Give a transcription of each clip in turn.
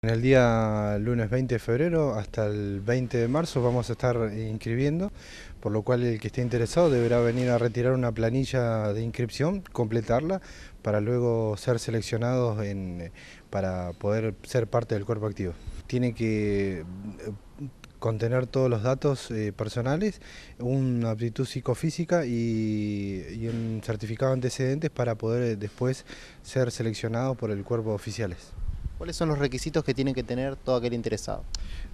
En el día lunes 20 de febrero hasta el 20 de marzo vamos a estar inscribiendo, por lo cual el que esté interesado deberá venir a retirar una planilla de inscripción, completarla, para luego ser seleccionados para poder ser parte del cuerpo activo. Tiene que eh, contener todos los datos eh, personales, una aptitud psicofísica y, un certificado de antecedentes para poder eh, después ser seleccionado por el cuerpo de oficiales. ¿Cuáles son los requisitos que tiene que tener todo aquel interesado?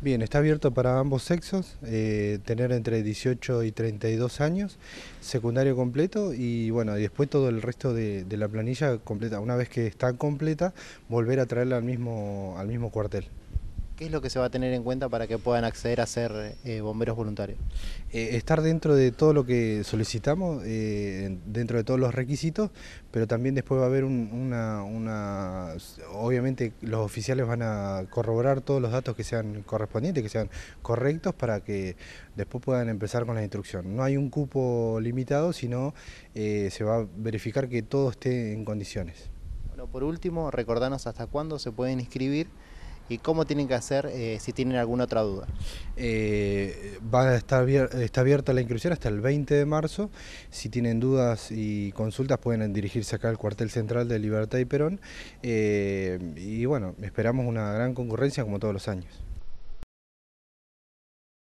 Bien, está abierto para ambos sexos, eh, tener entre 18 y 32 años, secundario completo y bueno, después todo el resto de, la planilla completa. Una vez que está completa, volver a traerla al mismo cuartel. ¿Qué es lo que se va a tener en cuenta para que puedan acceder a ser eh, bomberos voluntarios? Eh, estar dentro de todo lo que solicitamos, eh, dentro de todos los requisitos, pero también después va a haber una, Obviamente los oficiales van a corroborar todos los datos que sean correspondientes, que sean correctos, para que después puedan empezar con la instrucción. No hay un cupo limitado, sino se va a verificar que todo esté en condiciones. Bueno, por último, recordanos hasta cuándo se pueden inscribir y cómo tienen que hacer eh, si tienen alguna otra duda. Eh, va a estar está abierta la inclusión hasta el 20 de marzo. Si tienen dudas y consultas pueden dirigirse acá al cuartel central de Libertad y Perón. Eh, y bueno, esperamos una gran concurrencia como todos los años.